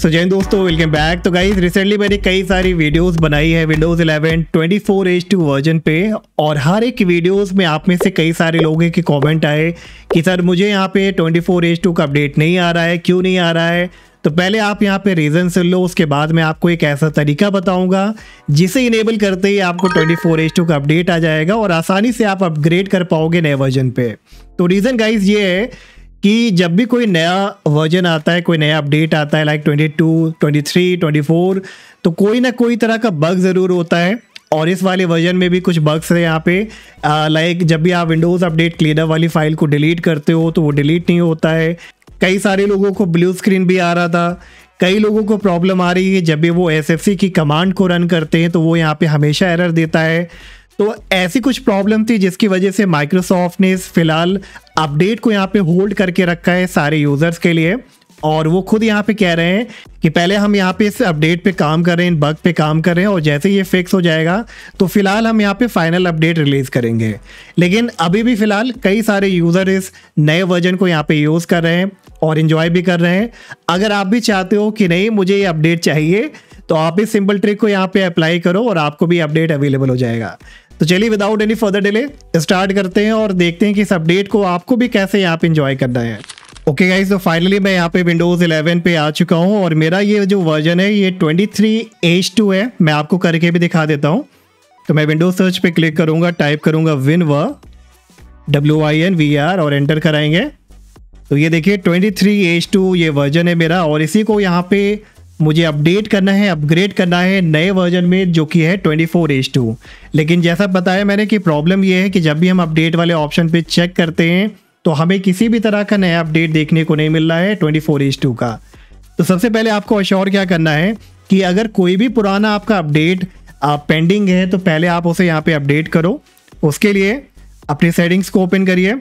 सो जैन दोस्तों welcome back तो गाइज रिसेंटली मैंने कई सारी वीडियोस बनाई है Windows 11 twenty four H two version पे और हर एक वीडियोस में आप में से कई सारे लोगों के कमेंट आए कि सर मुझे यहाँ पे 24 एज टू का अपडेट नहीं आ रहा है क्यों नहीं आ रहा है तो पहले आप यहाँ पे रीज़न सुन लो उसके बाद मैं आपको एक ऐसा तरीका बताऊंगा जिसे इनेबल करते ही आपको ट्वेंटी फोर एज टू का अपडेट आ जाएगा और आसानी से आप अपग्रेड कर पाओगे नए वर्जन पे तो रीज़न गाइज ये है कि जब भी कोई नया वर्जन आता है कोई नया अपडेट आता है like twenty two twenty three twenty four तो कोई ना कोई तरह का बग ज़रूर होता है और इस वाले वर्जन में भी कुछ बग्स है यहाँ पे लाइक जब भी आप विंडोज़ अपडेट क्लीनर वाली फाइल को डिलीट करते हो तो वो डिलीट नहीं होता है कई सारे लोगों को ब्लू स्क्रीन भी आ रहा था कई लोगों को प्रॉब्लम आ रही है जब भी वो एस की कमांड को रन करते हैं तो वो यहाँ पे हमेशा एरर देता है तो ऐसी कुछ प्रॉब्लम थी जिसकी वजह से माइक्रोसॉफ्ट ने फिलहाल अपडेट को यहाँ पे होल्ड करके रखा है सारे यूज़र्स के लिए और वो खुद यहाँ पे कह रहे हैं कि पहले हम यहाँ पे इस अपडेट पे काम कर रहे हैं इन बग पे काम कर रहे हैं और जैसे ये फिक्स हो जाएगा तो फिलहाल हम यहाँ पे फाइनल अपडेट रिलीज़ करेंगे लेकिन अभी भी फ़िलहाल कई सारे यूज़र इस नए वर्जन को यहाँ पे यूज़ कर रहे हैं और इन्जॉय भी कर रहे हैं अगर आप भी चाहते हो कि नहीं मुझे ये अपडेट चाहिए तो आप इस सिंपल ट्रिक को यहाँ पे अप्लाई करो और आपको भी अपडेट अवेलेबल हो जाएगा तो चलिए without any further delay start करते हैं और देखते हैं कि इस अपडेट को आपको भी कैसे यहाँ पे इंजॉय करना है ओके गाइज तो फाइनली मैं यहाँ पे विंडोज़ 11 पे आ चुका हूँ और मेरा ये जो वर्जन है ये 23 23H2 है मैं आपको करके भी दिखा देता हूँ तो मैं विंडोज सर्च पे क्लिक करूँगा टाइप करूँगा विन व W I N V R और एंटर कराएंगे तो ये देखिए 23 23H2 ये वर्जन है मेरा और इसी को यहाँ पे मुझे अपडेट करना है अपग्रेड करना है नए वर्जन में जो कि है ट्वेंटी फोर एच टू लेकिन जैसा बताया मैंने कि प्रॉब्लम यह है कि जब भी हम अपडेट वाले ऑप्शन पे चेक करते हैं तो हमें किसी भी तरह का नया अपडेट देखने को नहीं मिल रहा है ट्वेंटी फोर एच टू का तो सबसे पहले आपको अश्योर क्या करना है कि अगर कोई भी पुराना आपका अपडेट आप पेंडिंग है तो पहले आप उसे यहाँ पे अपडेट करो उसके लिए अपनी सेटिंग्स को ओपन करिए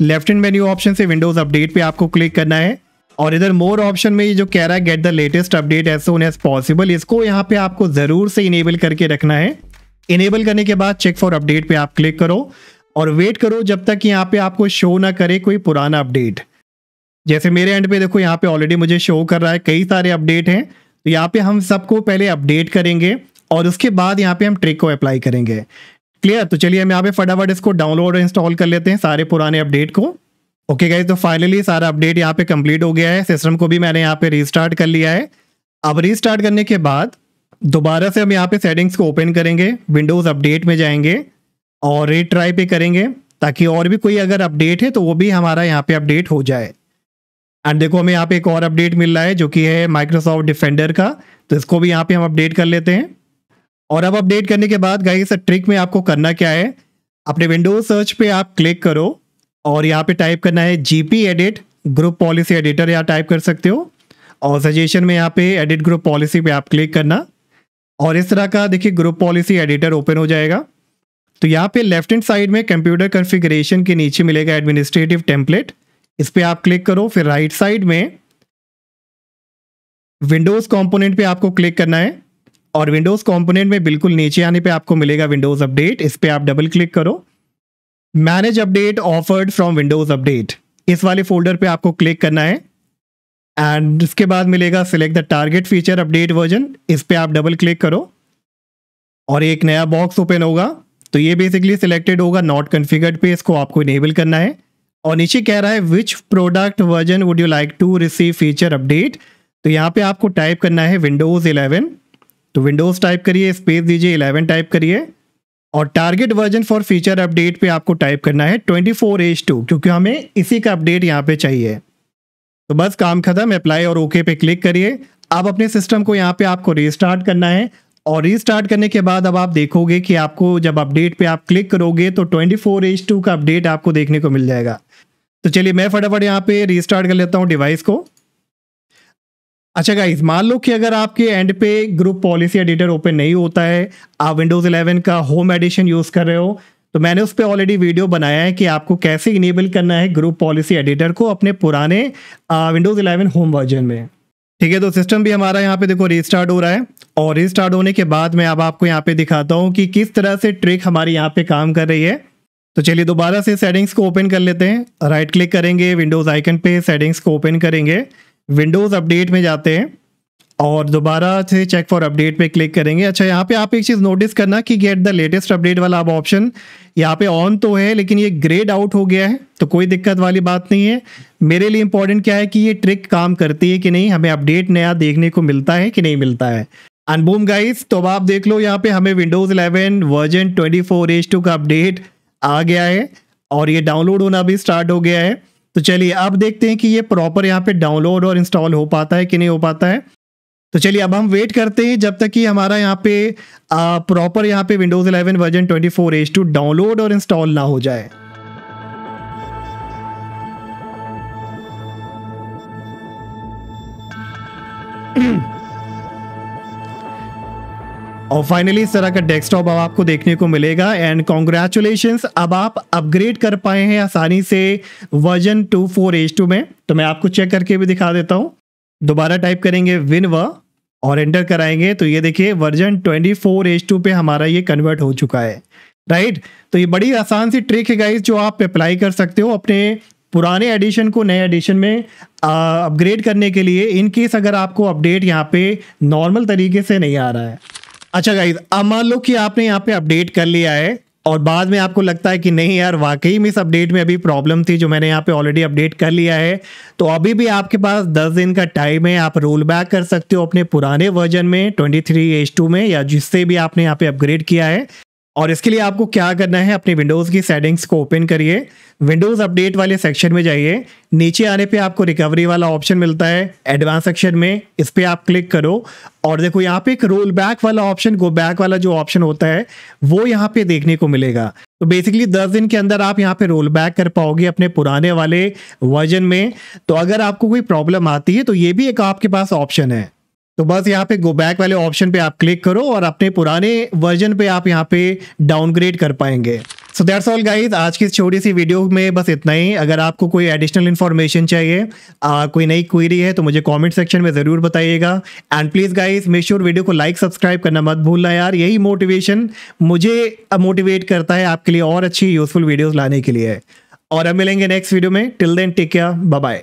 लेफ्ट एंड मेन्यू ऑप्शन से विंडोज़ अपडेट पे आपको क्लिक करना है और इधर मोर ऑप्शन में ये जो कह रहा है get the latest update as soon as possible इसको यहाँ पे आपको ज़रूर से इनेबल करके रखना है इनेबल करने के बाद चेक फॉर अपडेट पे आप क्लिक करो और वेट करो जब तक यहाँ पे आपको शो ना करे कोई पुराना अपडेट जैसे मेरे एंड पे देखो यहाँ पे ऑलरेडी मुझे शो कर रहा है कई सारे अपडेट हैं तो यहाँ पे हम सबको पहले अपडेट करेंगे और उसके बाद यहाँ पे हम ट्रिक को अप्लाई करेंगे क्लियर तो चलिए हम यहाँ पे फटाफट इसको डाउनलोड और इंस्टॉल कर लेते हैं सारे पुराने अपडेट को ओके गाइज तो फाइनली सारा अपडेट यहाँ पे कंप्लीट हो गया है सिस्टम को भी मैंने यहाँ पे रीस्टार्ट कर लिया है अब रीस्टार्ट करने के बाद दोबारा से हम यहाँ पे सेटिंग्स को ओपन करेंगे विंडोज़ अपडेट में जाएंगे और ट्राई पे करेंगे ताकि और भी कोई अगर अपडेट है तो वो भी हमारा यहाँ पे अपडेट हो जाए एंड देखो हमें यहाँ पे एक और अपडेट मिल रहा है जो कि है माइक्रोसॉफ्ट डिफेंडर का तो इसको भी यहाँ पे हम अपडेट कर लेते हैं और अब अपडेट करने के बाद गाइस ट्रिक में आपको करना क्या है अपने विंडोज सर्च पे आप क्लिक करो और यहाँ पे टाइप करना है G P edit group policy editor यहाँ टाइप कर सकते हो और सजेशन में यहाँ पे एडिट ग्रुप पॉलिसी पे आप क्लिक करना और इस तरह का देखिए ग्रुप पॉलिसी एडिटर ओपन हो जाएगा तो यहाँ पे लेफ्ट हैंड साइड में कंप्यूटर कॉन्फ़िगरेशन के नीचे मिलेगा एडमिनिस्ट्रेटिव टेम्पलेट इस पर आप क्लिक करो फिर राइट साइड में विंडोज़ कॉम्पोनेंट पे आपको क्लिक करना है और विंडोज़ कॉम्पोनेंट में बिल्कुल नीचे आने पर आपको मिलेगा विंडोज़ अपडेट इस पर आप डबल क्लिक करो manage updates offered from Windows update इस वाले फोल्डर पे आपको क्लिक करना है एंड इसके बाद मिलेगा select the target feature update version इस पर आप डबल क्लिक करो और एक नया बॉक्स ओपन होगा तो ये बेसिकली सिलेक्टेड होगा नॉट कन्फिगर्ड पे इसको आपको इनेबल करना है और नीचे कह रहा है which product version would you like to receive feature update तो यहाँ पे आपको टाइप करना है विंडोज़ 11 तो विंडोज़ टाइप करिए स्पेस दीजिए 11 टाइप करिए और target version for feature update पे आपको टाइप करना है ट्वेंटी फोर एज टू क्योंकि हमें इसी का अपडेट यहाँ पे चाहिए तो बस काम खत्म अप्लाई और ओके पे क्लिक करिए अब अपने सिस्टम को यहाँ पे आपको रिस्टार्ट करना है और रिस्टार्ट करने के बाद अब आप देखोगे कि आपको जब अपडेट पे आप क्लिक करोगे तो ट्वेंटी फोर एज टू का अपडेट आपको देखने को मिल जाएगा तो चलिए मैं फटाफट यहाँ पे रिस्टार्ट कर लेता हूँ डिवाइस को अच्छा गाइज मान लो कि अगर आपके एंड पे ग्रुप पॉलिसी एडिटर ओपन नहीं होता है आप विंडोज 11 का होम एडिशन यूज़ कर रहे हो तो मैंने उस पर ऑलरेडी वीडियो बनाया है कि आपको कैसे इनेबल करना है ग्रुप पॉलिसी एडिटर को अपने पुराने विंडोज़ इलेवन होम वर्जन में ठीक है तो सिस्टम भी हमारा यहाँ पे देखो रिस्टार्ट हो रहा है और रिस्टार्ट होने के बाद मैं अब आपको यहाँ पे दिखाता हूँ कि किस तरह से ट्रिक हमारी यहाँ पे काम कर रही है तो चलिए दोबारा से सेटिंग्स को ओपन कर लेते हैं राइट क्लिक करेंगे विंडोज़ आइकन पे सेटिंग्स को ओपन करेंगे विंडोज़ अपडेट में जाते हैं और दोबारा से चेक फॉर अपडेट पे क्लिक करेंगे अच्छा यहाँ पे आप एक चीज़ नोटिस करना कि गेट द लेटेस्ट अपडेट वाला आप ऑप्शन यहाँ पे ऑन तो है लेकिन ये ग्रेड आउट हो गया है तो कोई दिक्कत वाली बात नहीं है मेरे लिए इंपॉर्टेंट क्या है कि ये ट्रिक काम करती है कि नहीं हमें अपडेट नया देखने को मिलता है कि नहीं मिलता है अनबूम गाइस तो अब आप देख लो यहाँ पे हमें Windows eleven version twenty four का अपडेट आ गया है और ये डाउनलोड होना भी स्टार्ट हो गया है तो चलिए अब देखते हैं कि ये प्रॉपर यहाँ पे डाउनलोड और इंस्टॉल हो पाता है कि नहीं हो पाता है तो चलिए अब हम वेट करते हैं जब तक कि हमारा यहाँ पे प्रॉपर यहाँ पे Windows 11 version 24 H two download और इंस्टॉल ना हो जाए और फाइनली इस तरह का डेस्कटॉप अब आपको देखने को मिलेगा एंड कॉन्ग्रेचुलेशन अब आप अपग्रेड कर पाए हैं आसानी से version two four H two में तो मैं आपको चेक करके भी दिखा देता हूँ दोबारा टाइप करेंगे विन व और एंटर कराएंगे तो ये देखिए version twenty four H two पे हमारा ये कन्वर्ट हो चुका है राइट तो ये बड़ी आसान सी ट्रिक है गाइज जो आप अप्लाई कर सकते हो अपने पुराने एडिशन को नए एडिशन में अपग्रेड करने के लिए इन केस अगर आपको अपडेट यहाँ पे नॉर्मल तरीके से नहीं आ रहा है अच्छा गाइज अब मान लो कि आपने यहाँ पे अपडेट कर लिया है और बाद में आपको लगता है कि नहीं यार वाकई में इस अपडेट में अभी प्रॉब्लम थी जो मैंने यहाँ पे ऑलरेडी अपडेट कर लिया है तो अभी भी आपके पास 10 दिन का टाइम है आप रोल बैक कर सकते हो अपने पुराने वर्जन में 23 एच टू में या जिससे भी आपने यहाँ पे अपग्रेड किया है और इसके लिए आपको क्या करना है अपने विंडोज़ की सेटिंग्स को ओपन करिए विंडोज़ अपडेट वाले सेक्शन में जाइए नीचे आने पे आपको रिकवरी वाला ऑप्शन मिलता है एडवांस सेक्शन में इस पर आप क्लिक करो और देखो यहाँ पे एक रोल बैक वाला ऑप्शन गो बैक वाला जो ऑप्शन होता है वो यहाँ पे देखने को मिलेगा तो बेसिकली दस दिन के अंदर आप यहाँ पे रोल बैक कर पाओगे अपने पुराने वाले वर्जन में तो अगर आपको कोई प्रॉब्लम आती है तो ये भी एक आपके पास ऑप्शन है तो बस यहाँ पे गो बैक वाले ऑप्शन पे आप क्लिक करो और अपने पुराने वर्जन पे आप यहाँ पे डाउनग्रेड कर पाएंगे सो दैट्स ऑल गाइज आज की इस छोटी सी वीडियो में बस इतना ही अगर आपको कोई एडिशनल इन्फॉर्मेशन चाहिए आ, कोई नई क्वेरी है तो मुझे कमेंट सेक्शन में ज़रूर बताइएगा and please guys make sure video को लाइक सब्सक्राइब करना मत भूलना यार यही मोटिवेशन मुझे मोटिवेट करता है आपके लिए और अच्छी यूजफुल वीडियोज़ लाने के लिए और अब मिलेंगे नेक्स्ट वीडियो में till then take care bye